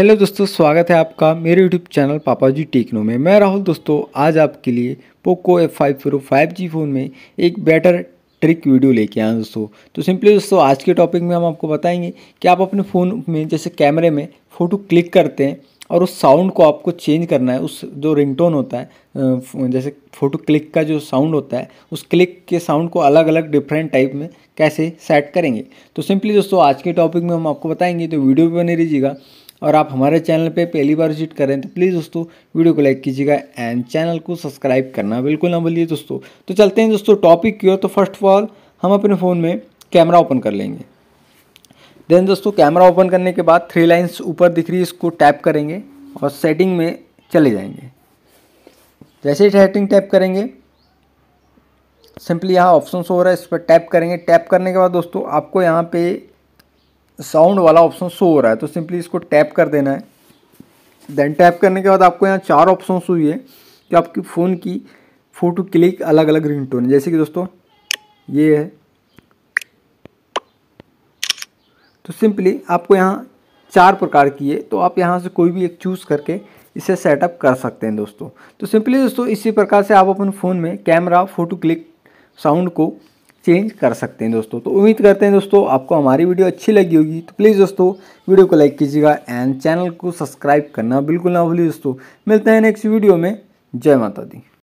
hello दोस्तों स्वागत है आपका मेरे यूट्यूब चैनल पापा जी टेक्नो में मैं राहुल दोस्तों आज आपके लिए Poco F five pro five G phone में एक बेटर ट्रिक वीडियो लेके आए दोस्तों तो सिंपली दोस्तों आज के टॉपिक में हम आपको बताएंगे कि आप अपने फ़ोन में जैसे कैमरे में फ़ोटो क्लिक करते हैं और उस साउंड को आपको चेंज करना है उस जो रिंगटोन होता है जैसे फ़ोटो क्लिक का जो साउंड होता है उस क्लिक के साउंड को अलग अलग डिफरेंट टाइप में कैसे सेट करेंगे तो सिंपली दोस्तों आज के टॉपिक में हम आपको बताएंगे तो वीडियो भी बने रहिएगा और आप हमारे चैनल पे पहली बार विजिट करें तो प्लीज़ दोस्तों वीडियो को लाइक कीजिएगा एंड चैनल को सब्सक्राइब करना बिल्कुल ना भूलिए दोस्तों तो चलते हैं दोस्तों टॉपिक की ओर तो फर्स्ट ऑफ ऑल हम अपने फ़ोन में कैमरा ओपन कर लेंगे देन दोस्तों कैमरा ओपन करने के बाद थ्री लाइन्स ऊपर दिख रही है इसको टैप करेंगे और सेटिंग में चले जाएंगे जैसे ही सेटिंग टैप करेंगे सिंपली यहाँ ऑप्शन हो रहा है इस पर टैप करेंगे टैप करने के बाद दोस्तों आपको यहाँ पे साउंड वाला ऑप्शन शो हो रहा है तो सिंपली इसको टैप कर देना है देन टैप करने के बाद आपको यहाँ चार ऑप्शन हुई है कि आपकी फ़ोन की फ़ोटो क्लिक अलग अलग रिंगटोन जैसे कि दोस्तों ये है तो सिंपली आपको यहाँ चार प्रकार की है तो आप यहाँ से कोई भी एक चूज़ करके इसे सेटअप कर सकते हैं दोस्तों तो सिंपली दोस्तों इसी प्रकार से आप अपने फ़ोन में कैमरा फ़ोटो क्लिक साउंड को चेंज कर सकते हैं दोस्तों तो उम्मीद करते हैं दोस्तों आपको हमारी वीडियो अच्छी लगी होगी तो प्लीज़ दोस्तों वीडियो को लाइक कीजिएगा एंड चैनल को सब्सक्राइब करना बिल्कुल ना भूलिए दोस्तों मिलते हैं नेक्स्ट वीडियो में जय माता दी